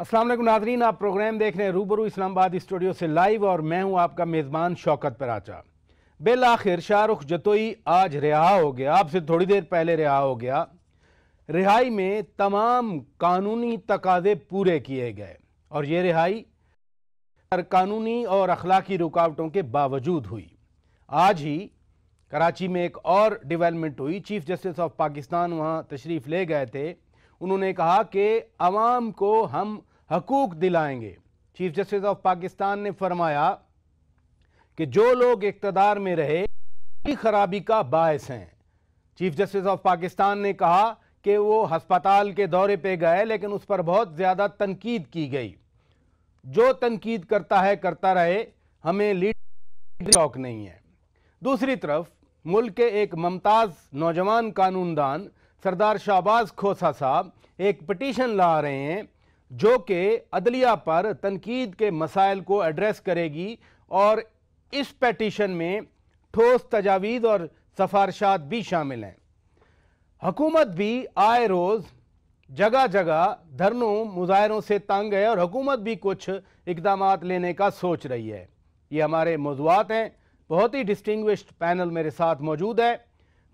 असलम नाजरीन आप प्रोग्राम देख रहे हैं रूबरू इस्लामाबाद स्टूडियो से लाइव और मैं हूं आपका मेज़बान शौकत पराचा बिल आखिर शाहरुख जतोई आज रिहा हो गया आपसे थोड़ी देर पहले रिहा हो गया रिहाई में तमाम कानूनी तकाजे पूरे किए गए और ये रिहाई कानूनी और अखलाकी रुकावटों के बावजूद हुई आज ही कराची में एक और डिवेलपमेंट हुई चीफ जस्टिस ऑफ पाकिस्तान वहाँ तशरीफ़ ले गए थे उन्होंने कहा कि आवाम को हम हकूक दिलाएंगे चीफ जस्टिस ऑफ पाकिस्तान ने फरमाया कि जो लोग इकतदार में रहे खराबी का बायस हैं चीफ जस्टिस ऑफ पाकिस्तान ने कहा कि वो हस्पताल के दौरे पे गए लेकिन उस पर बहुत ज़्यादा तनकीद की गई जो तनकीद करता है करता रहे हमें लीड शौक नहीं है दूसरी तरफ मुल्क के एक ममताज़ नौजवान कानूनदान सरदार शाहबाज खोसा साहब एक पटिशन ला रहे हैं जो कि अदलिया पर तनकीद के मसाइल को एड्रेस करेगी और इस पटिशन में ठोस तजावीज़ और सफारशात भी शामिल हैं हकूमत भी आए रोज़ जगह जगह धरनों मुजाहरों से तंग है और हुकूमत भी कुछ इकदाम लेने का सोच रही है ये हमारे मौजूद हैं बहुत ही डिस्टिंग पैनल मेरे साथ मौजूद है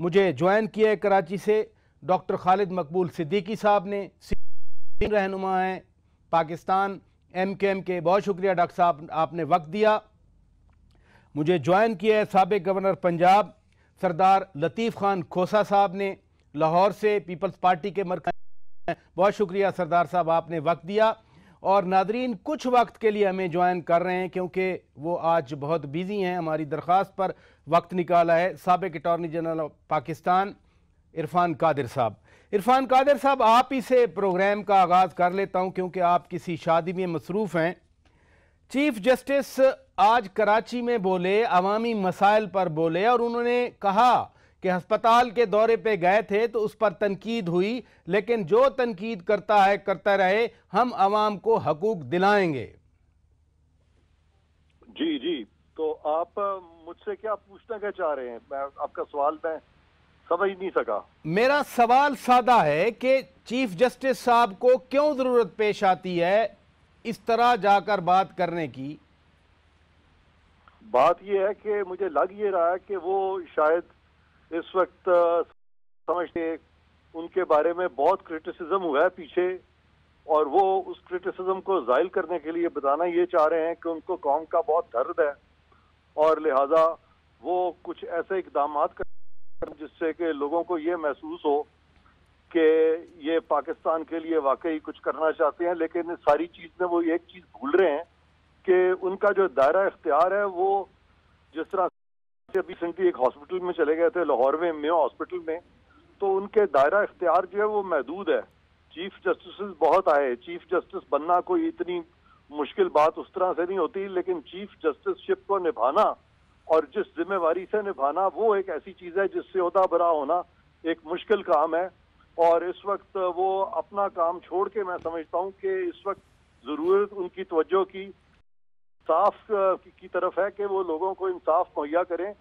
मुझे ज्वाइन किया है कराची से डॉक्टर खालिद मकबूल सिद्दीकी साहब ने तीन रहनुमा हैं पाकिस्तान एम के एम के बहुत शुक्रिया डॉक्टर साहब आपने वक्त दिया मुझे ज्वाइन किया है सबक गवर्नर पंजाब सरदार लतीफ़ खान खोसा साहब ने लाहौर से पीपल्स पार्टी के मरकज बहुत शुक्रिया सरदार साहब आपने वक्त दिया और नादरीन कुछ वक्त के लिए हमें ज्वाइन कर रहे हैं क्योंकि वो आज बहुत बिजी हैं हमारी दरख्वास्त पर वक्त निकाला है सबक attorney general of Pakistan Irfan Qadir sahab Irfan Qadir साहब आप ही से प्रोग्राम का आगाज़ कर लेता हूं क्योंकि आप किसी शादी में मसरूफ़ हैं चीफ जस्टिस आज कराची में बोले अवामी मसाइल पर बोले और उन्होंने कहा कि हस्पताल के दौरे पे गए थे तो उस पर तनकीद हुई लेकिन जो तनकीद करता है करता रहे हम आवाम को हकूक दिलाएंगे जी जी तो आप मुझसे क्या पूछना क्या चाह रहे हैं मैं आपका सवाल मैं समझ नहीं सका मेरा सवाल सादा है कि चीफ जस्टिस साहब को क्यों जरूरत पेश आती है इस तरह जाकर बात करने की बात यह है कि मुझे लग ये रहा है कि वो शायद इस वक्त समझते उनके बारे में बहुत क्रिटिसिज्म हुआ है पीछे और वो उस क्रिटिसिज्म को जायल करने के लिए बताना ये चाह रहे हैं कि उनको कौम का बहुत दर्द है और लिहाजा वो कुछ ऐसे इकदाम कर जिससे कि लोगों को ये महसूस हो कि ये पाकिस्तान के लिए वाकई कुछ करना चाहते हैं लेकिन सारी चीज़ में वो एक चीज़ भूल रहे हैं कि उनका जो दायरा इख्तियार है वो जिस तरह से रिसेंटली एक हॉस्पिटल में चले गए थे लाहौर में मे हॉस्पिटल में तो उनके दायरा इख्तियार जो है वो महदूद है चीफ जस्टिस बहुत आए चीफ जस्टिस बनना कोई इतनी मुश्किल बात उस तरह से नहीं होती लेकिन चीफ जस्टिसशिप को निभाना और जिस जिम्मेवारी से निभाना वो एक ऐसी चीज़ है जिससे उदा बरा होना एक मुश्किल काम है और इस वक्त वो अपना काम छोड़ के मैं समझता हूँ कि इस वक्त ज़रूरत उनकी तवज्जो की साफ की तरफ है कि वो लोगों को इंसाफ मुहैया करें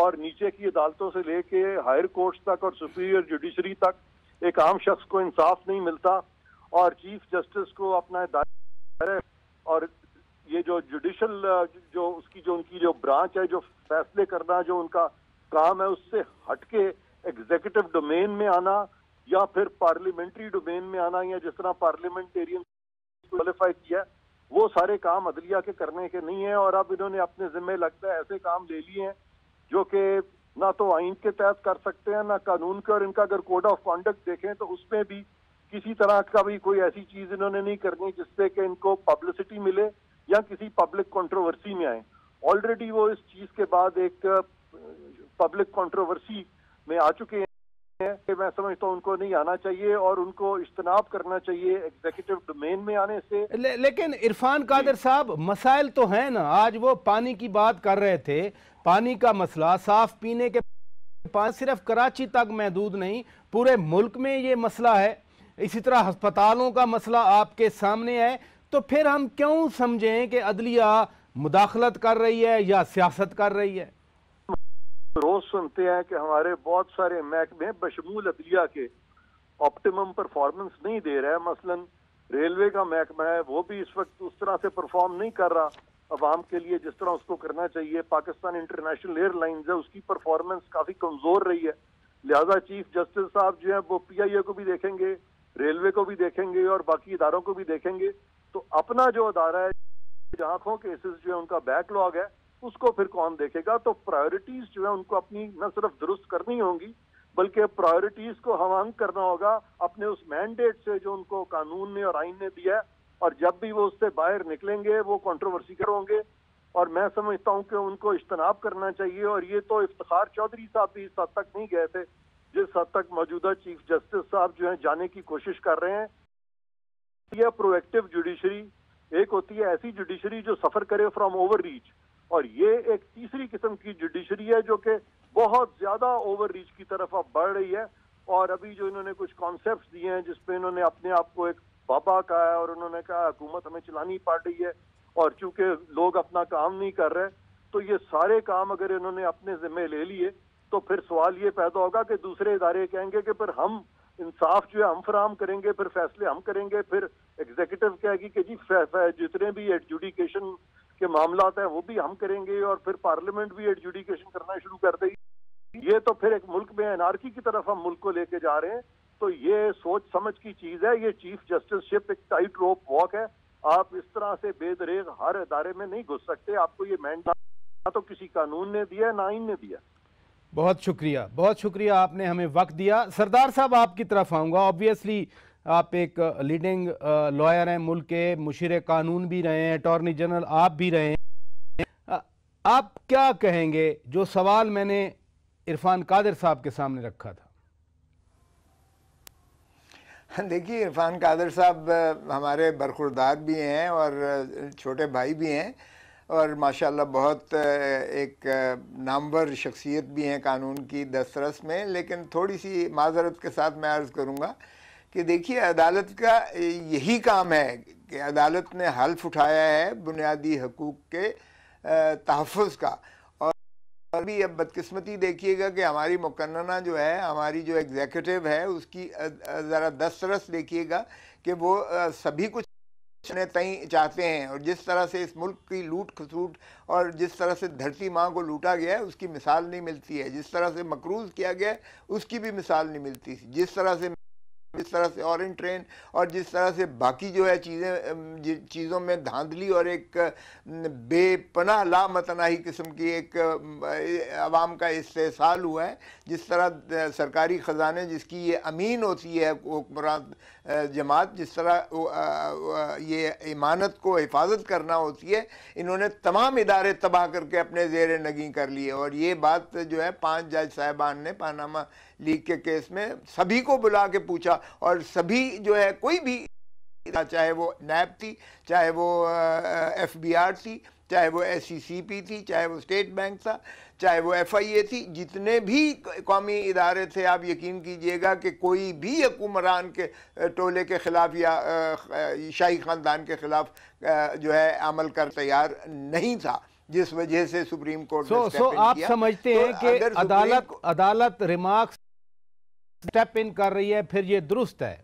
और नीचे की अदालतों से लेके हायर कोर्ट्स तक और सुपीरियर जुडिशरी तक एक आम शख्स को इंसाफ नहीं मिलता और चीफ जस्टिस को अपना और ये जो जुडिशल जो उसकी जो उनकी जो ब्रांच है जो फैसले करना जो उनका काम है उससे हटके एग्जीक्यूटिव डोमेन में आना या फिर पार्लियामेंट्री डोमेन में आना या जिस तरह पार्लियामेंटेरियन क्वालिफाई किया वो सारे काम अदलिया के करने के नहीं है और अब इन्होंने अपने जिम्मे लगता है ऐसे काम ले लिए हैं जो कि ना तो आइन के तहत कर सकते हैं ना कानून के और इनका अगर कोड ऑफ कॉन्डक्ट देखें तो उसमें भी किसी तरह का भी कोई ऐसी चीज इन्होंने नहीं करनी जिससे कि इनको पब्लिसिटी मिले या किसी पब्लिक कंट्रोवर्सी में आए ऑलरेडी वो इस चीज के बाद एक पब्लिक कंट्रोवर्सी में आ चुके हैं कि मैं समझता हूँ उनको नहीं आना चाहिए और उनको इज्तनाब करना चाहिए एग्जीक्यूटिव डोमेन में आने से ले, लेकिन इरफान कादर साहब मसाइल तो है ना आज वो पानी की बात कर रहे थे पानी का मसला साफ पीने के पास सिर्फ कराची तक महदूद नहीं पूरे मुल्क में ये मसला है इसी तरह अस्पतालों का मसला आपके सामने है तो फिर हम क्यों समझें कि अदलिया मुदाखलत कर रही है या सियासत कर रही है रोज सुनते हैं कि हमारे बहुत सारे महकमे बशमूल अदलिया के ऑप्टिमम परफॉर्मेंस नहीं दे रहे है मसलन रेलवे का महकमा है वो भी इस वक्त उस तरह से परफॉर्म नहीं कर रहा अवाम के लिए जिस तरह उसको करना चाहिए पाकिस्तान इंटरनेशनल एयरलाइंस है उसकी परफॉर्मेंस काफ़ी कमज़ोर रही है लिहाजा चीफ जस्टिस साहब जो है वो पी आई ए को भी देखेंगे रेलवे को भी देखेंगे और बाकी इदारों को भी देखेंगे तो अपना जो अदारा है जहाँ खो केसेस जो है उनका बैकलॉग है उसको फिर कौन देखेगा तो प्रायोरिटीज जो है उनको अपनी न सिर्फ दुरुस्त करनी होंगी बल्कि प्रायोरिटीज को हम करना होगा अपने उस मैंडेट से जो उनको कानून ने और आइन ने दिया है और जब भी वो उससे बाहर निकलेंगे वो कॉन्ट्रोवर्सी होंगे और मैं समझता हूँ कि उनको इज्तनाब करना चाहिए और ये तो इफ्तार चौधरी साहब भी इस हद तक नहीं गए थे जिस हद तक मौजूदा चीफ जस्टिस साहब जो है जाने की कोशिश कर रहे हैं है प्रोएक्टिव जुडिशरी एक होती है ऐसी जुडिशरी जो सफर करे फ्रॉम ओवर रीच और ये एक तीसरी किस्म की जुडिशरी है जो कि बहुत ज्यादा ओवर रीच की तरफ अब बढ़ रही है और अभी जो इन्होंने कुछ कॉन्सेप्ट दिए हैं जिसपे इन्होंने अपने आप को एक बाबा कहा है और उन्होंने कहा हुकूमत हमें चलानी पड़ रही है और चूंकि लोग अपना काम नहीं कर रहे तो ये सारे काम अगर इन्होंने अपने जिम्मे ले लिए तो फिर सवाल ये पैदा होगा कि दूसरे इदारे कहेंगे कि फिर हम इंसाफ जो है हम फराम करेंगे फिर फैसले हम करेंगे फिर एग्जीक्यूटिव कहेगी कि जी जितने भी एडजुडिकेशन के मामला है वो भी हम करेंगे और फिर पार्लियामेंट भी एडजुडिकेशन करना शुरू कर देगी ये तो फिर एक मुल्क में एनआरकी की तरफ हम मुल्क को लेके जा रहे हैं तो ये सोच समझ की चीज है ये चीफ जस्टिसशिप एक टाइट रोप वॉक है आप इस तरह से बेदरेग हर इदारे में नहीं घुस सकते आपको ये मैं ना तो किसी कानून ने दिया ना इन ने दिया बहुत शुक्रिया बहुत शुक्रिया आपने हमें वक्त दिया सरदार साहब आपकी तरफ आऊंगा ऑब्वियसली आप एक लीडिंग लॉयर हैं मुल्क के मुशीर कानून भी रहे हैं अटॉर्नी जनरल आप भी रहे हैं आप क्या कहेंगे जो सवाल मैंने इरफान कादिर साहब के सामने रखा था देखिए इरफान कादिर साहब हमारे बरखुरदार भी हैं और छोटे भाई भी हैं और माशाल्लाह बहुत एक नामवर शख्सियत भी हैं कानून की दस्तरस में लेकिन थोड़ी सी माजरत के साथ मैं अर्ज़ करूँगा कि देखिए अदालत का यही काम है कि अदालत ने हल्फ उठाया है बुनियादी हकूक़ के तहफ़ का और भी अब बदकस्मती देखिएगा कि हमारी मुकन्ना जो है हमारी जो एग्जीक्यूटिव है उसकी ज़रा दस्तरस देखिएगा कि वो सभी कुछ तई चाहते हैं और जिस तरह से इस मुल्क की लूट खसूट और जिस तरह से धरती माँ को लूटा गया है उसकी मिसाल नहीं मिलती है जिस तरह से मकरूज किया गया है उसकी भी मिसाल नहीं मिलती जिस तरह से इस तरह से ऑरेंज ट्रेन और जिस तरह से बाकी जो है चीज़ें चीज़ों में धांधली और एक बेपनाह लामतनाही किस्म की एक आवाम का इस्तेसाल हुआ है जिस तरह सरकारी ख़जाने जिसकी ये अमीन होती है हुक्मरान जमात जिस तरह ये इमानत को हिफाजत करना होती है इन्होंने तमाम इदारे तबाह करके अपने जेर नगी कर लिए और ये बात जो है पाँच जज साहिबान ने पानामा लीक के केस में सभी को बुला के पूछा और सभी जो है कोई भी चाहे वो नैब थी चाहे वो एफ बी आर थी चाहे वो एस थी चाहे वो स्टेट बैंक था चाहे वो एफ थी जितने भी कौमी इदारे थे आप यकीन कीजिएगा कि कोई भी हुक्मरान के टोले के ख़िलाफ़ या शाही ख़ानदान के ख़िलाफ़ जो है अमल कर तैयार नहीं था जिस वजह से सुप्रीम कोर्ट so, so आप समझते तो हैं कि अदालत अदालत रिमार्क्स स्टेप इन कर रही है फिर ये दुरुस्त है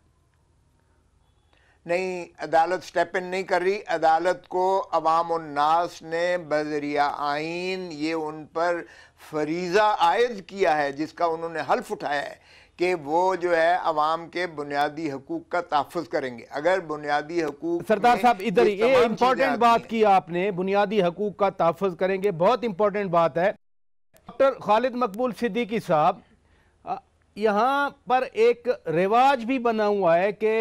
नहीं अदालत स्टेप इन नहीं कर रही अदालत को अवाम उन्नास ने बजरिया आइन ये उन पर फरीज़ा आयद किया है जिसका उन्होंने हल्फ उठाया है कि वो जो है अवाम के बुनियादी हकूक का तहफ़ करेंगे अगर बुनियादी हकूक सरदार साहब इधर ये इम्पोर्टेंट बात की आपने बुनियादी हकूक का तहफ़ करेंगे बहुत इंपॉर्टेंट बात है डॉक्टर खालिद मकबूल सिद्दीकी साहब यहां पर एक रिवाज भी बना हुआ है कि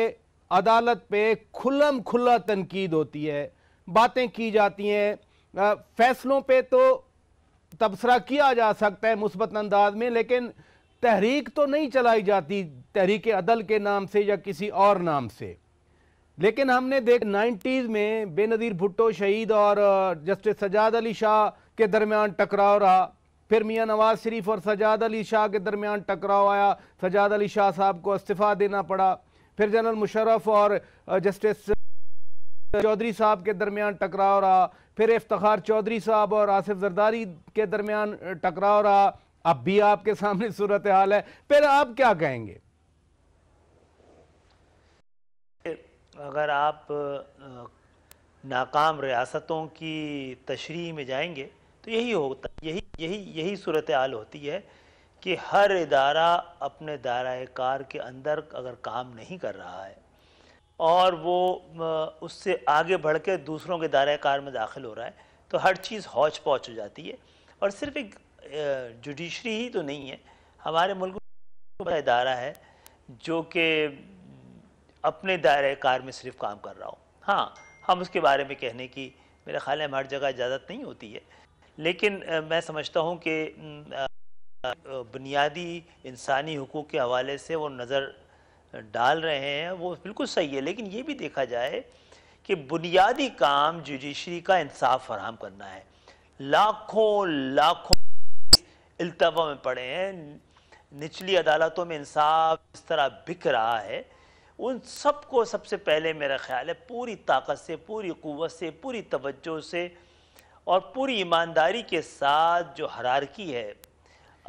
अदालत पे खुलम खुला तनकीद होती है बातें की जाती हैं फैसलों पे तो तबसरा किया जा सकता है मुस्बत अंदाज में लेकिन तहरीक तो नहीं चलाई जाती तहरीक अदल के नाम से या किसी और नाम से लेकिन हमने देख नाइन्टीज़ में बेनज़ीर भुट्टो शहीद और जस्टिस सजाद अली शाह के दरमियान टकराव रहा फिर मियाँ नवाज शरीफ और सजाद अली शाह के दरमियान टकराव आया सजाद अली शाह साहब को इस्तीफ़ा देना पड़ा फिर जनरल मुशरफ और जस्टिस चौधरी साहब के दरमियान टकराव रहा फिर इफ्तार चौधरी साहब और आसिफ जरदारी के दरमियान टकराव रहा अब भी आपके सामने सूरत हाल है फिर आप क्या कहेंगे अगर आप नाकाम रियासतों की तशरी में जाएंगे तो यही होता यही यही यही सूरत हाल होती है कि हर इदारा अपने दायरा कार के अंदर अगर काम नहीं कर रहा है और वो उससे आगे बढ़ के दूसरों के दायरा कार में दाखिल हो रहा है तो हर चीज़ हौच पौच हो जाती है और सिर्फ एक जुडिशरी ही तो नहीं है हमारे मुल्क का इदारा है जो कि अपने दायरे कार में सिर्फ काम कर रहा हो हाँ हम उसके बारे में कहने की मेरा ख्याल है हर जगह इजाज़त नहीं होती है लेकिन मैं समझता हूँ कि बुनियादी इंसानी हकूक़ के हवाले से वो नज़र डाल रहे हैं वो बिल्कुल सही है लेकिन ये भी देखा जाए कि बुनियादी काम जुडिशरी का इंसाफ फराहम करना है लाखों लाखों अल्तवा में पड़े हैं निचली अदालतों में इंसाफ इस तरह बिक रहा है उन सबको सबसे पहले मेरा ख्याल है पूरी ताकत से पूरी क़वत से पूरी तवज्जो से और पूरी ईमानदारी के साथ जो हरारकी है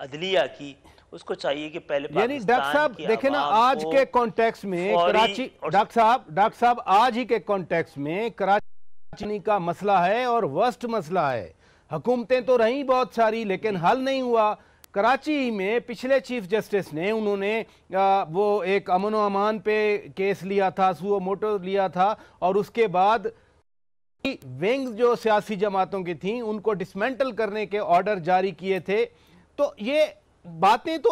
अदलिया की उसको चाहिए कि पहले यानी डॉक्टर साहब देखे ना आज के कॉन्टेक्स में कराची डॉक्टर साहब डॉक्टर साहब आज ही के कॉन्टेक्स में कराची का मसला है और वर्स्ट मसला है हुकूमतें तो रही बहुत सारी लेकिन हल नहीं हुआ कराची में पिछले चीफ जस्टिस ने उन्होंने वो एक अमन अमान पे केस लिया था सुओ मोटो लिया था और उसके बाद विंग्स जो सियासी जमातों की थी उनको डिसमेंटल करने के ऑर्डर जारी किए थे तो ये बातें तो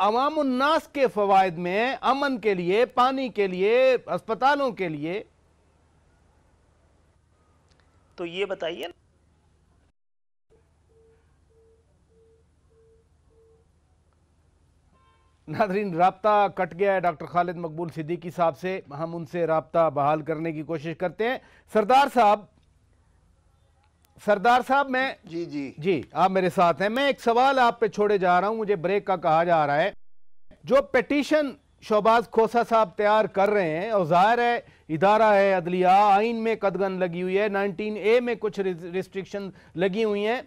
अवामनास के फवायद में अमन के लिए पानी के लिए अस्पतालों के लिए तो ये बताइए नादरीन रबता कट गया है डॉक्टर खालिद मकबूल सिद्दीकी साहब से हम उनसे रबता बहाल करने की कोशिश करते हैं सरदार साहब सरदार साहब मैं जी जी जी आप मेरे साथ हैं मैं एक सवाल आप पे छोड़े जा रहा हूं मुझे ब्रेक का कहा जा रहा है जो पटिशन शोबाज खोसा साहब तैयार कर रहे हैं और जाहिर है इदारा है अदलिया आइन में कदगन लगी हुई है नाइनटीन ए में कुछ रिस्ट्रिक्शन लगी हुई हैं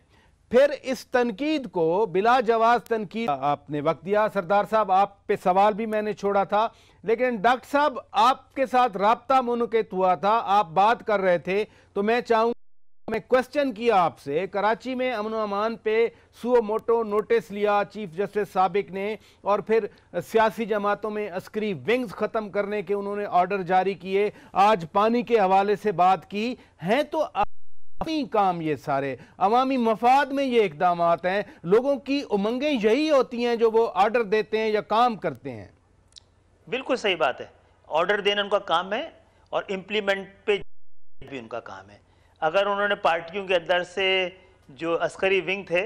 फिर इस तनकीद को बिला जवाज तनकीद आपने वक्त दिया सरदार साहब आप पे सवाल भी मैंने छोड़ा था लेकिन डॉक्टर साहब आपके साथ रबता मनुकित हुआ था आप बात कर रहे थे तो मैं चाहूंगा मैं क्वेश्चन किया आपसे कराची में अमन अमान पे सुओ मोटो नोटिस लिया चीफ जस्टिस सबक ने और फिर सियासी जमातों में अस्करी विंग्स ख़त्म करने के उन्होंने ऑर्डर जारी किए आज पानी के हवाले से बात की हैं तो आप अवामी काम ये सारे अवामी मफाद में ये इकदाम हैं लोगों की उमंगें यही होती हैं जो वो ऑर्डर देते हैं या काम करते हैं बिल्कुल सही बात है ऑर्डर देना उनका काम है और इम्प्लीमेंट पे भी उनका काम है अगर उन्होंने पार्टियों के अंदर से जो अस्करी विंग थे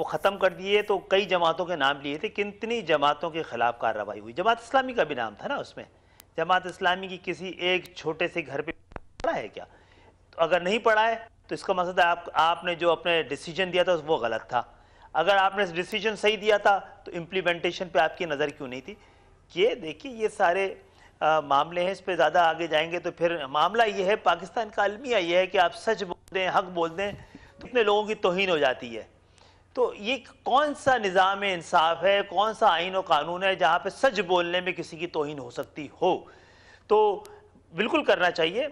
वो ख़त्म कर दिए तो कई जमातों के नाम लिए थे कितनी जमातों के ख़िलाफ़ कार्रवाई हुई जमात इस्लामी का भी नाम था ना उसमें जमात इस्लामी की किसी एक छोटे से घर पर पड़ा है क्या तो अगर नहीं पड़ा है तो इसका मकसद आप आपने जो अपने डिसीजन दिया था वो गलत था अगर आपने डिसीजन सही दिया था तो इम्प्लीमेंटेशन पे आपकी नज़र क्यों नहीं थी ये देखिए ये सारे आ, मामले हैं इस पर ज़्यादा आगे जाएंगे तो फिर मामला ये है पाकिस्तान का अलमिया ये है कि आप सच बोल दें हक बोल दें तो अपने लोगों की तोहन हो जाती है तो ये कौन सा निज़ाम इंसाफ है कौन सा आइन और कानून है जहाँ पर सच बोलने में किसी की तोहन हो सकती हो तो बिल्कुल करना चाहिए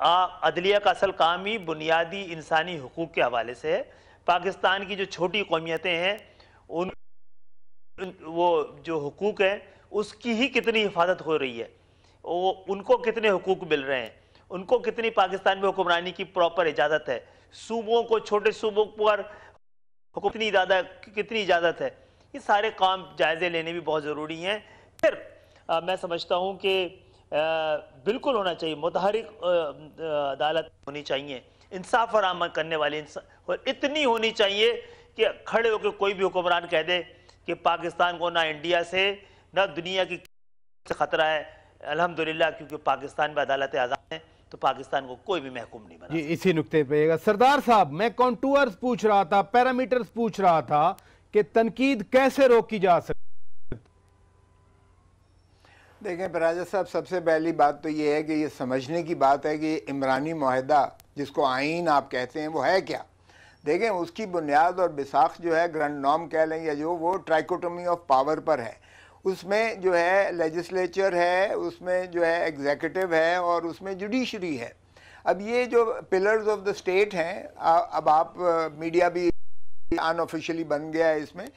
अदलिया का असल काम ही बुनियादी इंसानी हकूक़ के हवाले से है पाकिस्तान की जो छोटी कौमियतें हैं उन, उन वो जो हकूक़ हैं उसकी ही कितनी हिफाजत हो रही है वो उनको कितने हकूक़ मिल रहे हैं उनको कितनी पाकिस्तान में हुक्मरानी की प्रॉपर इजाज़त है सूबों को छोटे सूबों पर कितनी ज़्यादा कितनी इजाज़त है ये सारे काम जायज़े लेने भी बहुत ज़रूरी हैं फिर आ, मैं समझता हूँ कि बिल्कुल होना चाहिए मुतहरिक अदालत होनी चाहिए इंसाफ फराम करने वाली और इतनी होनी चाहिए कि खड़े होकर कोई भी हुक्मरान कह दे कि पाकिस्तान को ना इंडिया से ना दुनिया की खतरा है अल्हम्दुलिल्लाह क्योंकि पाकिस्तान में अदालत आज़ाद हैं तो पाकिस्तान को कोई भी महकूम नहीं बना इसी नुकते पर सरदार साहब मैं कॉन्टूअर्स पूछ रहा था पैरामीटर्स पूछ रहा था कि तनकीद कैसे रोकी जा सकती देखें बराजा साहब सबसे पहली बात तो ये है कि ये समझने की बात है कि इमरानी माहिदा जिसको आइन आप कहते हैं वो है क्या देखें उसकी बुनियाद और बिसाख जो है ग्रंड नॉम कह लें या जो वो ट्राइकोटमी ऑफ पावर पर है उसमें जो है लेजिस्लेचर है उसमें जो है एग्जेक्टिव है और उसमें जुडिशरी है अब ये जो पिलर्स ऑफ द स्टेट हैं अब आप मीडिया भी अनऑफिशियली बन गया है इसमें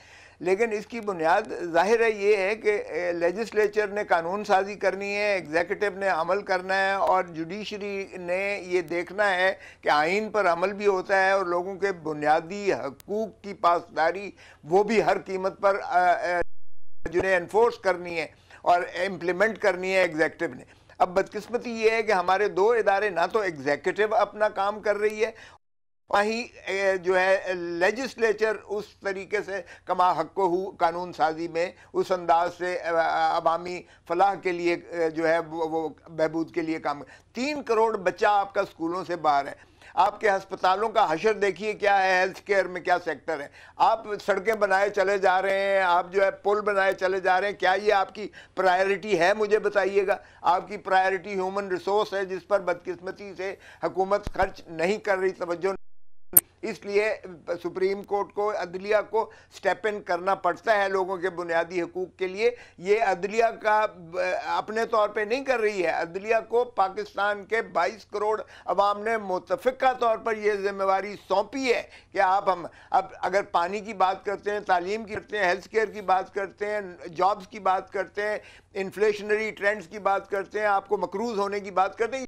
लेकिन इसकी बुनियाद जाहिर है ये है कि लेजिस्लेचर ने कानून साजी करनी है एग्जीक्यूटिव ने अमल करना है और जुडिशरी ने ये देखना है कि आइन पर अमल भी होता है और लोगों के बुनियादी हकूक़ की पासदारी वो भी हर कीमत पर जिन्हें इन्फोर्स करनी है और इम्प्लीमेंट करनी है एग्जेक्टिव ने अब बदकिस्मती ये है कि हमारे दो इदारे ना तो एग्जेक्टिव अपना काम कर रही है वहीं जो है लेजिस्लेचर उस तरीके से कमा हक हु कानून साजी में उस अंदाज से अवामी फलाह के लिए जो है वो बहबूद के लिए काम तीन करोड़ बच्चा आपका स्कूलों से बाहर है आपके हस्पतालों का हशर देखिए क्या है हेल्थ केयर में क्या सेक्टर है आप सड़कें बनाए चले जा रहे हैं आप जो है पुल बनाए चले जा रहे हैं क्या ये आपकी प्रायोरिटी है मुझे बताइएगा आपकी प्रायोरिटी ह्यूमन रिसोर्स है जिस पर बदकिस्मती से हुकूमत खर्च नहीं कर रही तवज्जो इसलिए सुप्रीम कोर्ट को अदलिया को स्टेप इन करना पड़ता है लोगों के बुनियादी हकूक के लिए ये अदलिया का अपने तौर पे नहीं कर रही है अदलिया को पाकिस्तान के 22 करोड़ अवाम ने मुतफ़ा तौर पर यह जिम्मेवारी सौंपी है कि आप हम अब अगर पानी की बात करते हैं तालीम की करते हैं हेल्थ केयर की बात करते हैं जॉब्स की बात करते हैं इन्फ्लेशनरी ट्रेंड्स की बात करते हैं आपको मकरूज होने की बात करते हैं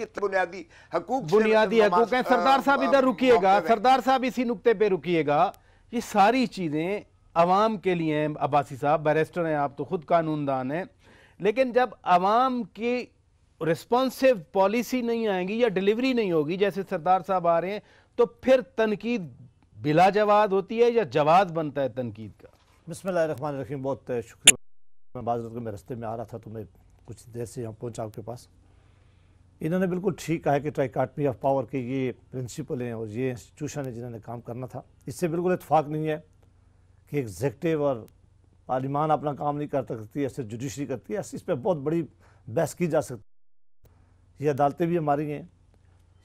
बुनियादी हकूक बुनियादी हकूक सरदार साहब इधर सरदार साहब इसी पे ये सारी चीज़ें आवाम के लिए हैं अब्बासी साहब बैरिस्टर हैं आप तो खुद कानूनदान हैं लेकिन जब आवाम की रिस्पॉन्सिव पॉलिसी नहीं आएंगी या डिलीवरी नहीं होगी जैसे सरदार साहब आ रहे हैं तो फिर तनकीद बिला जवाब होती है या जवाब बनता है तनकीद का बसमान रखी बहुत शुक्रिया मैं बाजरत के मैं रस्ते में आ रहा था तो मैं कुछ देर से यहाँ पहुँचा आपके पास इन्होंने बिल्कुल ठीक कहा कि ट्राइकाटमी ऑफ पावर के ये प्रिंसिपल हैं और ये इंस्टीट्यूशन है जिन्होंने काम करना था इससे बिल्कुल इतफाक़ नहीं है कि एग्जेक्टिव और पार्लिमान अपना काम नहीं कर सकती या सिर्फ जुडिशरी करती है इस पर बहुत बड़ी बहस की जा सकती है ये अदालतें भी हमारी हैं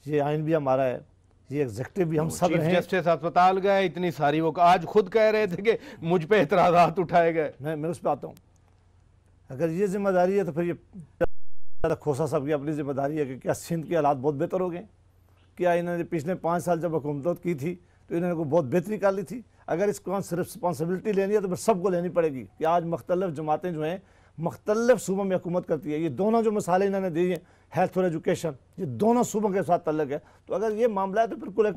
ये आइन भी हमारा है ये एग्जेक्टिव भी हम तो सब रहे जस्टिस अस्पताल गए इतनी सारी वो आज खुद कह रहे थे कि मुझ पर इतराजात उठाए गए मैं मैं उस पर आता हूँ अगर ये जिम्मेदारी है तो फिर ये खोसा साहब की अपनी जिम्मेदारी है कि क्या सिंध के हालात बहुत बेहतर हो गए क्या इन्होंने पिछले पाँच साल जब हुकूमत की थी तो इन्होंने को बहुत बेहतरी कर ली थी अगर इसको रिस्पॉन्सिबिलिटी लेनी है तो फिर सबको लेनी पड़ेगी कि आज मख्तलफ जमातें जो हैं मख्तलफ सूबों में हुकूमत करती है ये दोनों जो मिसालें इन्होंने दी हैं हेल्थ और एजुकेशन ये दोनों सूबों के साथ तल्लक है तो अगर ये मामला है तो फिर कुल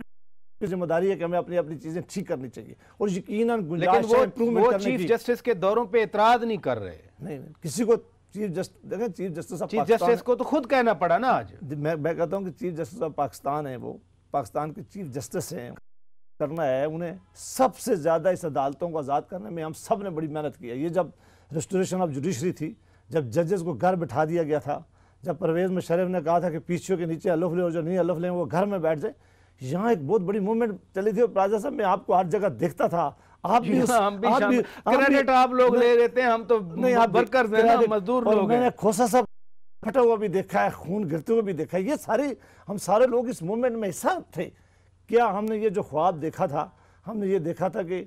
जिम्मेदारी है कि हमें अपनी अपनी चीजें ठीक करनी चाहिए और यकीन वो, चीफ जस्टिस के दौरों पर इतराज नहीं कर रहे नहीं, नहीं किसी को चीफ जस्टिस देखें chief justice of chief justice को तो खुद कहना पड़ा ना आज मैं मैं कहता हूँ कि चीफ जस्टिस ऑफ पाकिस्तान है वो पाकिस्तान के चीफ जस्टिस हैं करना है उन्हें सबसे ज़्यादा इस अदालतों को आज़ाद करने में हम सब ने बड़ी मेहनत की है ये जब रेस्टोरेशन ऑफ जुडिशरी थी जब जजेस को घर बिठा दिया गया था जब परवेज़ मुशरफ ने कहा था कि पीछे के नीचे अलफ लें और जो नहीं अलफ लें वो घर में बैठ जाए यहाँ एक बहुत बड़ी मूवमेंट चली थी और प्राजा साहब मैं आपको हर जगह देखता था आप भी, उस, हम भी आप भी क्रेडिट तो आप लोग ले लेते हैं हम तो नहीं आप वर्कर हैं मजदूर लोग मैंने खोसा साहब फटा हुआ भी देखा है खून गिरते हुए भी देखा है ये सारे हम सारे लोग इस मूवमेंट में हिस्सा थे क्या हमने ये जो ख्वाब देखा था हमने ये देखा था कि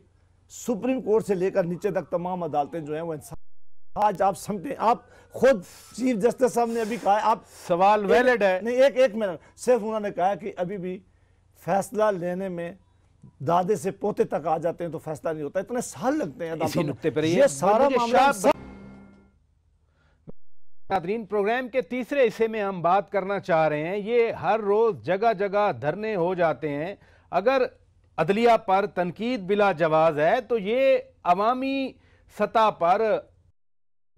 सुप्रीम कोर्ट से लेकर नीचे तक तमाम अदालतें जो हैं वो इंसान आज आप समझे आप खुद चीफ जस्टिस साहब ने अभी कहा आप सवाल वैलिड है नहीं एक एक मिनट सिर्फ उन्होंने कहा कि अभी भी फैसला लेने में दादे से पोते तक आ जाते हैं तो फैसला नहीं होता इतने साल लगते हैं इसी नुक्ते पर ये सारा मामला नादरीन प्रोग्राम के तीसरे हिस्से में हम बात करना चाह रहे हैं ये हर रोज़ जगह जगह धरने हो जाते हैं अगर अदलिया पर तनकीद बिला जवाज है तो ये अवामी सतह पर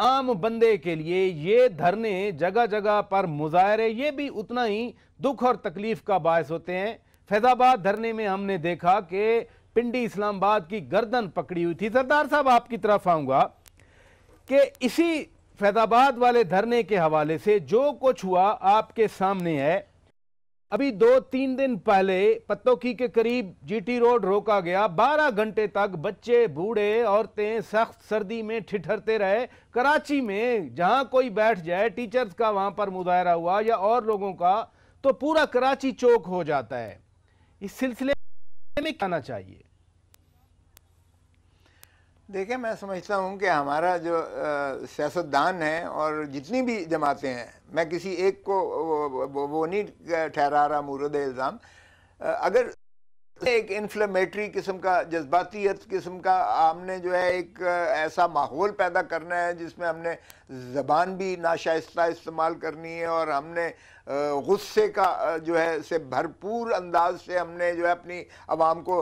आम बंदे के लिए ये धरने जगह जगह पर मुजाहरे ये भी उतना ही दुख और तकलीफ़ का बायस होते हैं फैजाबाद धरने में हमने देखा कि पिंडी इस्लामाबाद की गर्दन पकड़ी हुई थी सरदार साहब आपकी तरफ आऊँगा कि इसी फैजाबाद वाले धरने के हवाले से जो कुछ हुआ आपके सामने है अभी दो तीन दिन पहले पत्तोखी के करीब जीटी रोड रोका गया बारह घंटे तक बच्चे बूढ़े औरतें सख्त सर्दी में ठिठरते रहे कराची में जहां कोई बैठ जाए टीचर्स का वहां पर मुजाहरा हुआ या और लोगों का तो पूरा कराची चौक हो जाता है इस सिलसिले में क्या आना चाहिए देखिए मैं समझता हूँ कि हमारा जो सियासतदान है और जितनी भी जमातें हैं मैं किसी एक को वो, वो, वो नहीं ठहरा रहा मुरद इल्ज़ाम अगर एक इन्फ्लेमेटरी किस्म का जज्बाती किस्म का हमने जो है एक ऐसा माहौल पैदा करना है जिसमें हमने ज़बान भी नाशाइस्ता इस्तेमाल करनी है और हमने गुस्से का जो है से भरपूर अंदाज से हमने जो है अपनी आवाम को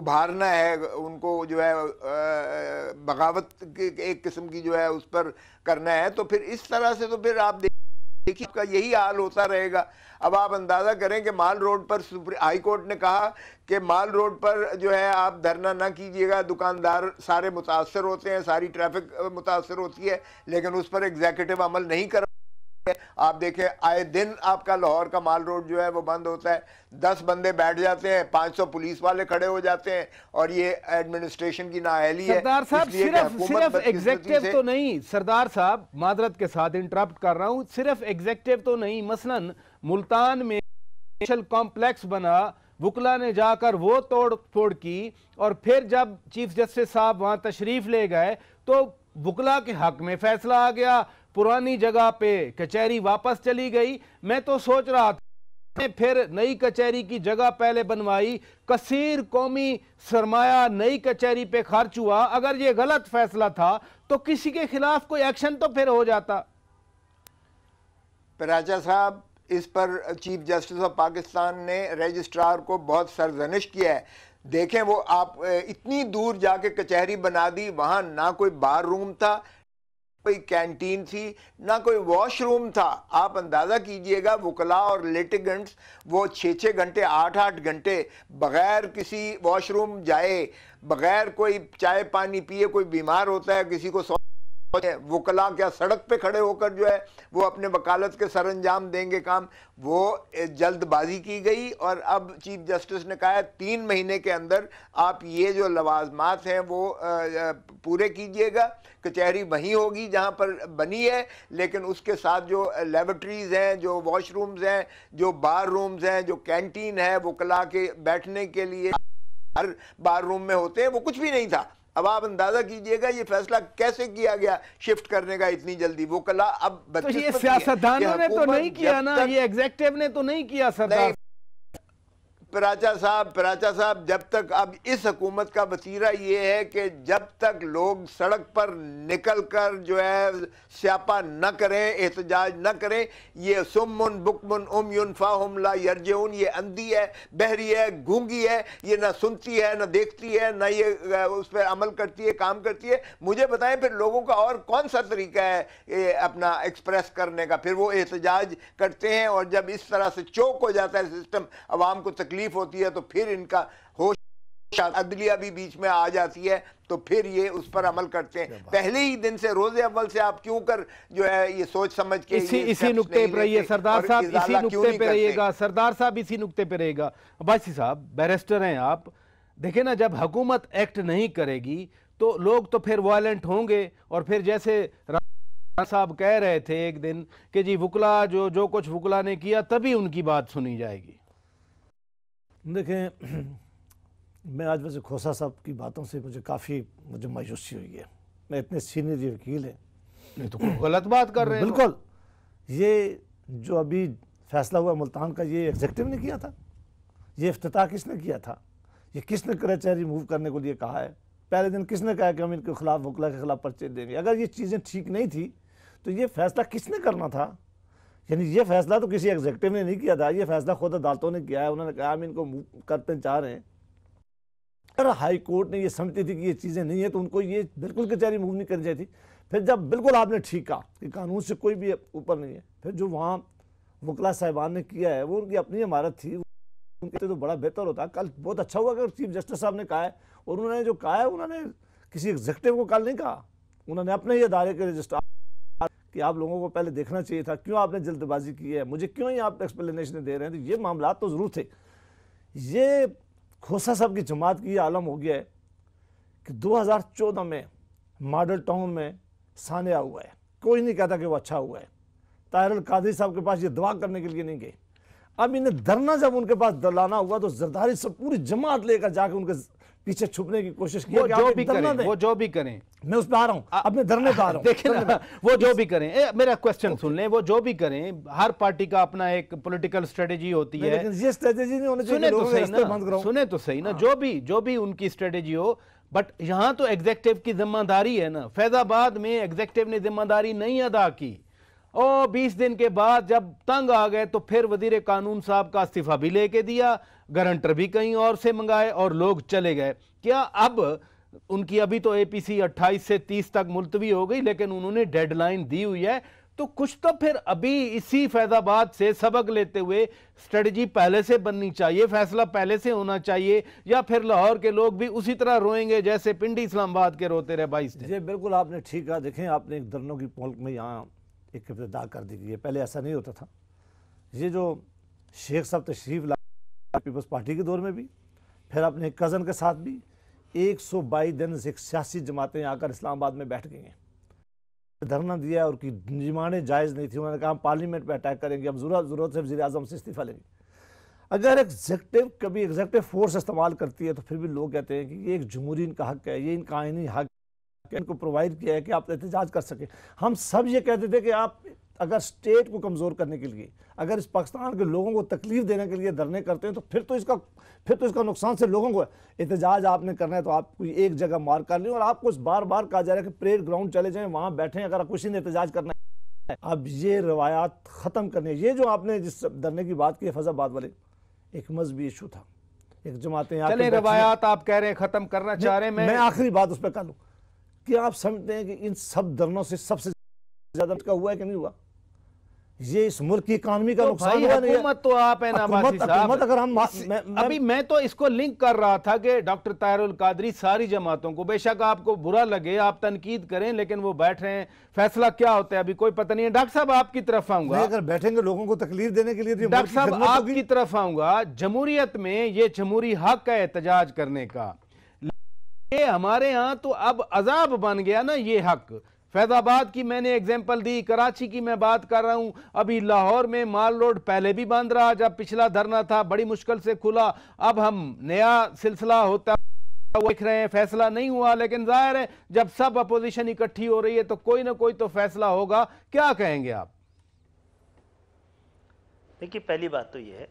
उभारना है उनको जो है बगावत एक किस्म की जो है उस पर करना है तो फिर इस तरह से तो फिर आप देखिए यही हाल होता रहेगा अब आप अंदाज़ा करें कि माल रोड पर हाई कोर्ट ने कहा कि माल रोड पर जो है आप धरना ना कीजिएगा दुकानदार सारे मुतासर होते हैं सारी ट्रैफिक मुतासर होती है लेकिन उस पर एग्जैक्टिव अमल नहीं कर आप देखें आए दिन आपका लाहौर का माल रोड जो है वो बंद होता है दस बंदे बैठ जाते हैं पाँच सौ पुलिस वाले खड़े हो जाते हैं और ये एडमिनिस्ट्रेशन की नाअहली है सरदार साहब सिर्फ सिर्फ एग्जेक्टिव तो नहीं सरदार साहब माजरत के साथ इंटरप्ट कर रहा हूँ सिर्फ एग्जेक्टिव तो नहीं मसलन मुल्तान में कॉम्प्लेक्स बना बुकला ने जाकर वो तोड़ फोड़ की और फिर जब चीफ जस्टिस साहब वहाँ तशरीफ ले गए तो बुकला के हक में फैसला आ गया पुरानी जगह पे कचहरी वापस चली गई मैं तो सोच रहा था ने फिर नई कचहरी की जगह पहले बनवाई कसीर कौमी सरमाया नई कचहरी पे खर्च हुआ अगर ये गलत फैसला था तो किसी के खिलाफ कोई एक्शन तो फिर हो जाता राजा साहब इस पर चीफ जस्टिस ऑफ पाकिस्तान ने रजिस्ट्रार को बहुत सरजनिश किया है देखें वो आप इतनी दूर जाके कचहरी बना दी वहाँ ना कोई बार रूम था कोई कैंटीन थी ना कोई वॉशरूम था आप अंदाज़ा कीजिएगा वकला और लिटिगेंट्स वो छः छः घंटे आठ आठ घंटे बग़ैर किसी वॉशरूम जाए बग़ैर कोई चाय पानी पिए कोई बीमार होता है किसी को सौ वकला क्या सड़क पे खड़े होकर जो है वो अपने वकालत के सर अंजाम देंगे काम वो जल्दबाजी की गई और अब चीफ जस्टिस ने कहा तीन महीने के अंदर आप ये जो लवाजमात हैं वो पूरे कीजिएगा कचहरी वहीं होगी जहाँ पर बनी है लेकिन उसके साथ जो लेबोरेटरीज़ हैं जो वॉशरूम्स हैं जो बार रूम्स हैं जो कैंटीन है वकला के बैठने के लिए हर बार रूम में होते हैं वो कुछ भी नहीं था अब आप अंदाजा कीजिएगा ये फैसला कैसे किया गया शिफ्ट करने का इतनी जल्दी वो कला अब तो ये सियासतदानों तो ने तो नहीं किया ना ये एग्जेक्टिव ने तो नहीं किया सर प्राचा साहब प्राचा साहब जब तक अब इस हकूमत का वतीरा ये है कि जब तक लोग सड़क पर निकल कर जो है स्यापा न करें एहतजाज न करें ये सुमन बुकमन उम युन फ़ाहम ला यरजन ये अंधी है बहरी है घूंगी है ये ना सुनती है ना देखती है ना ये उस पर अमल करती है काम करती है मुझे बताएं फिर लोगों का और कौन सा तरीका है ये अपना एक्सप्रेस करने का फिर वो एहतजाज करते हैं और जब इस तरह से चौक हो जाता है सिस्टम आवाम को तकलीफ तकलीफ होती है तो फिर इनका होश अदलिया भी बीच में आ जाती है तो फिर ये उस पर अमल करते हैं पहले ही दिन से रोजे अव्वल से आप क्यों कर जो है ये सोच समझ के इसी इसी नुकते पर रहिए सरदार साहब इसी नुकते पर रहिएगा सरदार साहब इसी नुकते पर रहेगा बासी साहब बैरिस्टर हैं आप देखें ना जब हुकूमत एक्ट नहीं करेगी तो लोग तो फिर वायलेंट होंगे और फिर जैसे साहब कह रहे थे एक दिन कि जी वकला जो जो कुछ वकला ने किया तभी उनकी बात सुनी जाएगी देखें मैं आज वैसे खोसा साहब की बातों से मुझे काफ़ी मुझे मायूसी हुई है मैं इतने सीनियर ये वकील हैं नहीं तो गलत बात कर रहे हैं बिल्कुल ये जो अभी फैसला हुआ मुल्तान का ये एग्जेक्टिव ने किया था ये अफ्ताह किसने किया था ये किसने कचहरी रिमूव करने को लिए कहा है पहले दिन किसने कहा कि हम इनके खिलाफ वकला के खिलाफ पर्चे देंगे अगर ये चीज़ें ठीक नहीं थी तो ये फैसला किसने करना था यानी ये फैसला तो किसी एग्जेक्टिव ने नहीं किया था ये फैसला खुद अदालतों ने किया है उन्होंने कहा हम इनको करते चाह रहे हैं अगर हाई कोर्ट ने ये समझती थी कि ये चीज़ें नहीं है तो उनको ये बिल्कुल कचहरी मूव नहीं करनी चाहिए थी फिर जब बिल्कुल आपने ठीक कहा कि कानून से कोई भी ऊपर नहीं है फिर जो वहाँ वकला साहिबान ने किया है वो उनकी अपनी इमारत थी उनके तो बड़ा बेहतर होता कल बहुत अच्छा हुआ कि चीफ जस्टिस साहब ने कहा है और उन्होंने जो कहा है उन्होंने किसी एग्जेक्टिव को कल नहीं कहा उन्होंने अपने ही अदारे के रजिस्ट्रार कि आप लोगों को पहले देखना चाहिए था क्यों आपने जल्दबाजी की है मुझे क्यों ही आप एक्सप्लेनेशन दे रहे हैं तो ये मामला तो ज़रूर थे ये खोसा साहब की जमात की आलम हो गया है कि 2014 में मॉडल टाउन में सानिया हुआ है कोई नहीं कहता कि वो अच्छा हुआ है ताहिर कादरी साहब के पास ये दुआ करने के लिए नहीं गए अब इन्हें धरना जब उनके पास दलाना हुआ तो जरदारी सब पूरी जमात लेकर जाकर उनके पीछे छुपने की कोशिश की वो जो भी करें वो जो भी करें मैं उस पर आ रहा हूँ अब मैं धरने पर आ रहा हूँ वो जो भी करें ए, मेरा क्वेश्चन सुन लें वो जो भी करें हर पार्टी का अपना एक पॉलिटिकल स्ट्रेटेजी होती है लेकिन ये स्ट्रेटेजी नहीं होनी तो सुने तो सही ना सुने तो सही ना जो भी जो भी उनकी स्ट्रेटेजी हो बट यहाँ तो एग्जेक्टिव की जिम्मेदारी है ना फैजाबाद में एग्जेक्टिव ने जिम्मेदारी नहीं अदा की और 20 दिन के बाद जब तंग आ गए तो फिर वजीर कानून साहब का इस्तीफा भी लेके दिया गारंटर भी कहीं और से मंगाए और लोग चले गए क्या अब उनकी अभी तो एपीसी 28 से 30 तक मुलतवी हो गई लेकिन उन्होंने डेडलाइन दी हुई है तो कुछ तो फिर अभी इसी फैजाबाद से सबक लेते हुए स्ट्रेटजी पहले से बननी चाहिए फैसला पहले से होना चाहिए या फिर लाहौर के लोग भी उसी तरह रोएंगे जैसे पिंडी इस्लामाबाद के रोते रहे बाईस जी बिल्कुल आपने ठीक कहा देखें आपने एक दरनों की पोल में यहाँ एक इब्तदा कर दी गई है पहले ऐसा नहीं होता था ये जो शेख साहब तशरीफ ला पीपल्स पार्टी के दौर में भी फिर अपने कज़न के साथ भी एक सौ बाईस दिन से सियासी जमातें आकर इस्लामाबाद में बैठ गई हैं धरना दिया और की जिमाने जायज़ नहीं थी उन्होंने कहा हम पार्लियामेंट पर अटैक करेंगे हम जरूरत जरूरत से वजी आजम से इस्तीफ़ा लेंगे अगर एग्जेक्टिव कभी एग्जेक्टिव फोर्स इस्तेमाल करती है तो फिर भी लोग कहते हैं कि ये एक जमहूरी इनका हक है ये इनका आइनी हक है इनको प्रोवाइड किया है कि आप एहतजाज कर सकें हम सब ये कहते थे कि आप अगर स्टेट को कमज़ोर करने के लिए अगर इस पाकिस्तान के लोगों को तकलीफ देने के लिए धरने करते हैं तो फिर तो इसका फिर तो इसका नुकसान से लोगों को एहतजाज आपने करना है तो आप कोई एक जगह मार कर लें और आपको इस बार बार कहा जा रहा है कि परेड ग्राउंड चले जाएँ वहाँ बैठें अगर कुछ ने एहतजाज करना है अब ये रवायात ख़त्म करने ये जो आपने जिस धरने की बात की फजाबाद वाले एक मजहबी इशू था एक जमाते चले रवायात आप कह रहे हैं ख़त्म करना चाह रहे हैं मैं आखिरी बात उस पर कर लूँ कि आप समझते हैं कि इन सब धरनों से सबसे ज्यादा का तो हुआ है कि नहीं हुआ ये इस मुल्क की इकानमी का तो नुकसान हुआ नहीं है तो आप है ना अकुमत, अकुमत अगर हम मैं, मैं, अभी मैं तो इसको लिंक कर रहा था कि डॉक्टर तायरुल कादरी सारी जमातों को बेशक आपको बुरा लगे आप तनकीद करें लेकिन वो बैठ रहे हैं फैसला क्या होता है अभी कोई पता नहीं है डॉक्टर साहब आपकी तरफ आऊंगा अगर बैठेंगे लोगों को तकलीफ देने के लिए डॉक्टर तो साहब आपकी तरफ आऊंगा जमहूरियत में ये जमहूरी हक है एहतजाज करने का ये हमारे यहाँ तो अब अजाब बन गया ना ये हक फैजाबाद की मैंने एग्जाम्पल दी कराची की मैं बात कर रहा हूँ अभी लाहौर में माल रोड पहले भी बंद रहा जब पिछला धरना था बड़ी मुश्किल से खुला अब हम नया सिलसिला होता देख रहे हैं फैसला नहीं हुआ लेकिन जाहिर है जब सब अपोजिशन इकट्ठी हो रही है तो कोई ना कोई तो फैसला होगा क्या कहेंगे आप देखिए पहली बात तो यह है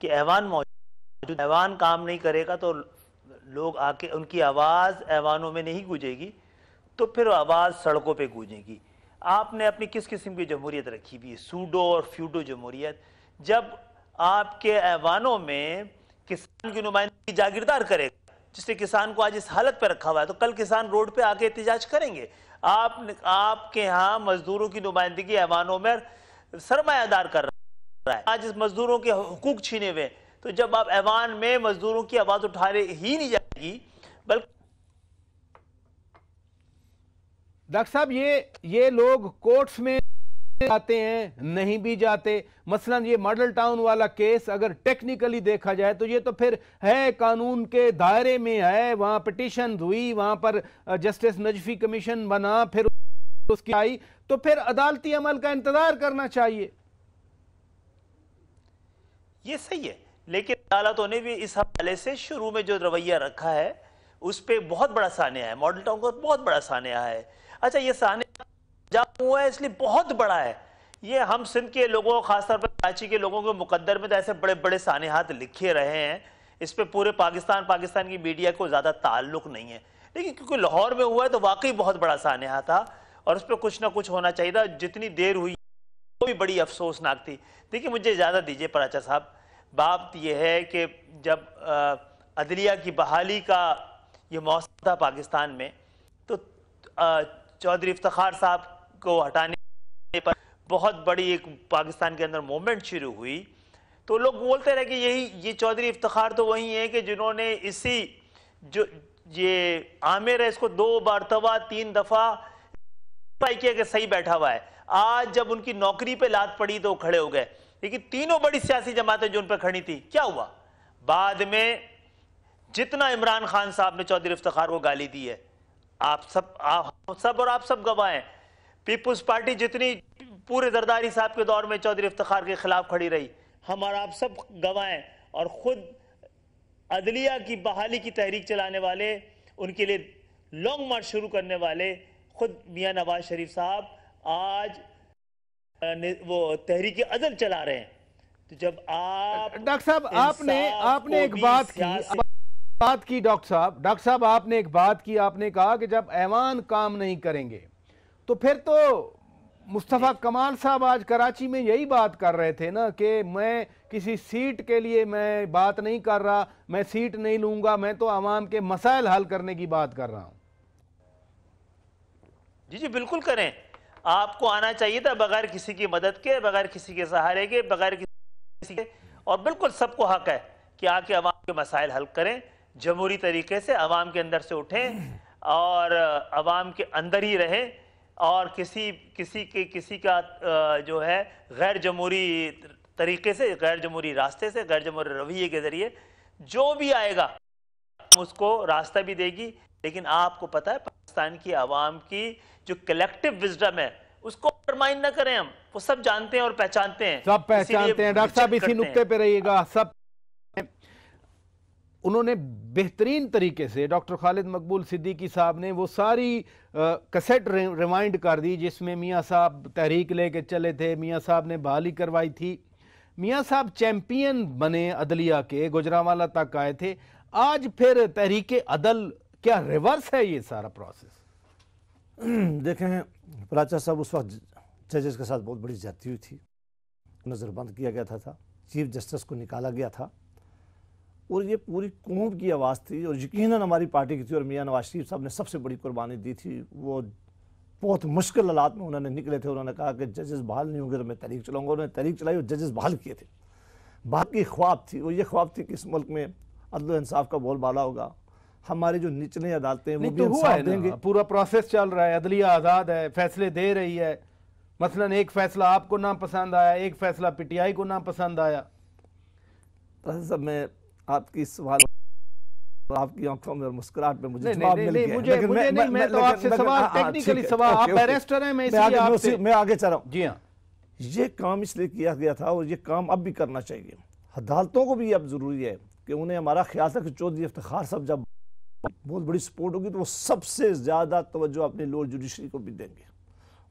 कि ऐवान मौजूद ऐवान काम नहीं करेगा तो लोग आके उनकी आवाज़ ऐवानों में नहीं गुजेगी तो फिर आवाज़ सड़कों पे गूंजेगी आपने अपनी किस किस्म की जमहूरियत रखी हुई है सूडो और फ्यूडो जमहूरियत जब आपके ऐवानों में किसान की नुमाइंदगी जागीरदार करेगा जिसने किसान को आज इस हालत पर रखा हुआ है तो कल किसान रोड पे आके एहतजाज करेंगे आप आपके यहाँ मजदूरों की नुमाइंदगी ऐवानों में सरमायादार कर रहा है आज इस मजदूरों के हकूक छीने हुए तो जब आप ऐवान में मजदूरों की आवाज़ उठाने ही नहीं जाएगी बल्कि डॉक्टर साहब ये ये लोग कोर्ट्स में जाते हैं नहीं भी जाते मसलन ये मॉडल टाउन वाला केस अगर टेक्निकली देखा जाए तो ये तो फिर है कानून के दायरे में है वहां पिटिशन हुई वहां पर जस्टिस नजफी कमीशन बना फिर उसकी आई तो फिर अदालती अमल का इंतजार करना चाहिए ये सही है लेकिन अदालतों ने भी इस हवाले से शुरू में जो रवैया रखा है उस पर बहुत बड़ा सानिया है मॉडल टाउन का बहुत बड़ा सानिया है अच्छा ये साने जाम हुआ है इसलिए बहुत बड़ा है ये हम सिंध के लोगों खासतौर पर कराची के लोगों के मुकद्दर में तो ऐसे बड़े बड़े सानेहात लिखे रहे हैं इस पर पूरे पाकिस्तान पाकिस्तान की मीडिया को ज़्यादा ताल्लुक नहीं है लेकिन क्योंकि लाहौर में हुआ है तो वाकई बहुत बड़ा सानहा था और उस पर कुछ ना कुछ होना चाहिए था जितनी देर हुई वो भी बड़ी अफसोसनाक थी देखिए मुझे ज़्यादा दीजिए प्राचा साहब बात यह है कि जब अदलिया की बहाली का ये मौसम था पाकिस्तान में तो आ, चौधरी इफ्तार साहब को हटाने पर बहुत बड़ी एक पाकिस्तान के अंदर मूवमेंट शुरू हुई तो लोग बोलते रहे कि यही ये चौधरी इफ्तार तो वही है कि जिन्होंने इसी जो ये आमिर है इसको दो बारतबा तीन दफ़ा किया कि सही बैठा हुआ है आज जब उनकी नौकरी पे लात पड़ी तो खड़े हो गए लेकिन तीनों बड़ी सियासी जमातें जो उन पर खड़ी थी क्या हुआ बाद में जितना इमरान खान साहब ने चौधरी इफ्तार को गाली दी है आप सब आप सब और आप सब गवाह हैं पीपुल्स पार्टी जितनी पूरे जरदारी साहब के दौर में चौधरी इफ्तार के खिलाफ खड़ी रही हमारा आप सब गवाह हैं और खुद अदलिया की बहाली की तहरीक चलाने वाले उनके लिए लॉन्ग मार्च शुरू करने वाले खुद मियाँ नवाज शरीफ साहब आज वो तहरीक अदल चला रहे हैं तो जब आप डॉक्टर साहब आपने आपने एक बात की बात की डॉक्टर साहब डॉक्टर साहब आपने एक बात की आपने कहा कि जब ऐवान काम नहीं करेंगे तो फिर तो मुस्तफ़ा कमाल साहब आज कराची में यही बात कर रहे थे ना कि मैं किसी सीट के लिए मैं बात नहीं कर रहा मैं सीट नहीं लूंगा मैं तो आवाम के मसाइल हल करने की बात कर रहा हूं जी जी बिल्कुल करें आपको आना चाहिए था बगैर किसी की मदद के बगैर किसी के सहारे के बगैर किसी के और बिल्कुल सबको हक है कि आके आवाम के मसाइल हल करें जमहूरी तरीके से अवाम के अंदर से उठें और अवाम के अंदर ही रहें और किसी किसी के किसी का जो है गैर जमहूरी तरीके से गैर जमहूरी रास्ते से गैर जमहूरी रवैये के ज़रिए जो भी आएगा उसको रास्ता भी देगी लेकिन आपको पता है पाकिस्तान की आवाम की जो कलेक्टिव विजडम है उसको माइन ना करें हम वो सब जानते हैं और पहचानते हैं सब पहचानते हैं डॉक्टर साहब इसी नुक्ते पे रहिएगा सब उन्होंने बेहतरीन तरीके से डॉक्टर खालिद मकबूल सिद्दीकी साहब ने वो सारी कसेट रिमाइंड कर दी जिसमें मियाँ साहब तहरीक लेके चले थे मियाँ साहब ने बहाली करवाई थी मियाँ साहब चैम्पियन बने अदलिया के गुजरावाला तक आए थे आज फिर तहरीक अदल क्या रिवर्स है ये सारा प्रोसेस देखें प्राचा साहब उस वक्त जजेस के साथ बहुत बड़ी ज्यादती हुई थी नज़रबंद किया गया था, था चीफ जस्टिस को निकाला गया था और ये पूरी कौम की आवाज़ थी और यकीन हमारी पार्टी की थी और मियाँ नवाज शरीफ साहब ने सबसे बड़ी कुर्बानी दी थी वो बहुत मुश्किल हालात में उन्होंने निकले थे उन्होंने कहा कि जजेस बहाल नहीं होंगे तो मैं तरीक चलाऊंगा उन्होंने तरीक चलाई और जजेस बहाल किए थे बात की ख्वाब थी वो ये ख्वाब थी कि इस मुल्क में अदल इंसाफ का बोल बाला होगा हमारे जो निचले अदालतें हैं वो भी तो हुआ है देंगे पूरा प्रोसेस चल रहा है अदलिया आज़ाद है फैसले दे रही है मसलन एक फैसला आपको ना पसंद आया एक फैसला पीटीआई को ना पसंद आया साहब मैं आपकी सवाल आपकी आंखों में और मुस्कुराहट में मुझे जवाब मिल गया मुझे, मुझे मैं, नहीं, मैं तो आपसे सवाल टेक्निकली हाँ, हाँ, सवाल आप बैरिस्टर हैं मैं इसलिए आपसे मैं आगे चल रहा हूं जी हां ये काम इसलिए किया गया था और यह काम अब भी करना चाहिए अदालतों को भी अब ज़रूरी है कि उन्हें हमारा ख्याल था कि चौधरी इफ्तार साहब जब बहुत बड़ी सपोर्ट होगी तो वो सबसे ज़्यादा तवज्जो अपने लोअर जुडिशरी को भी देंगे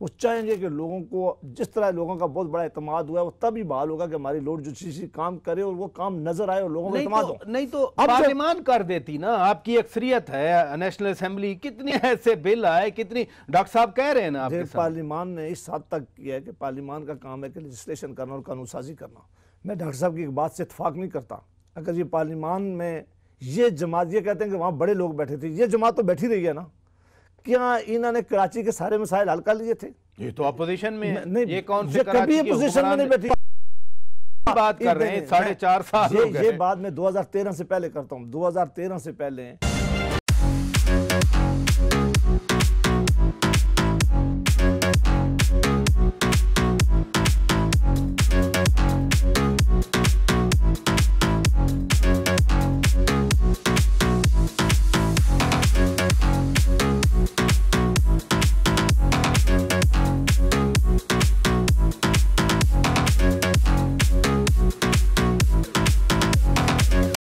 वो चाहेंगे कि लोगों को जिस तरह लोगों का बहुत बड़ा अतमाद हुआ है वो तभी बहाल होगा कि हमारी लोड जुडिशरी काम करे और वो काम नजर आए और लोगों का तो, नहीं तो पार्लियामान कर देती ना आपकी अक्सरियत है नेशनल असेंबली कितने ऐसे बिल आए कितनी डॉक्टर साहब कह रहे हैं ना पार्लिमान ने इस हद तक किया है कि पार्लियामान का काम है कि रजिस्ट्रेशन करना और कानून साजी करना मैं डॉक्टर साहब की एक बात से इतफाक नहीं करता अगर ये पार्लियामान में ये जमात ये कहते हैं कि वहाँ बड़े लोग बैठे थे ये जमात तो बैठी रही है ना क्या इन्होंने कराची के सारे मसाइल हल कर लिए थे ये तो अपोजिशन में नहीं ये कौन से कभी अपोजिशन में नहीं बैठी बात कर रहे हैं साढ़े चार साल ये, ये बात मैं 2013 से पहले करता हूँ 2013 से पहले